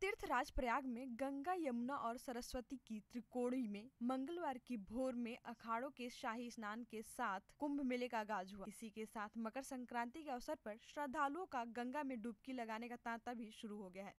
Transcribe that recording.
तीर्थराज प्रयाग में गंगा यमुना और सरस्वती की त्रिकोणी में मंगलवार की भोर में अखाड़ों के शाही स्नान के साथ कुंभ मेले का आगाज हुआ इसी के साथ मकर संक्रांति के अवसर पर श्रद्धालुओं का गंगा में डुबकी लगाने का तांता भी शुरू हो गया है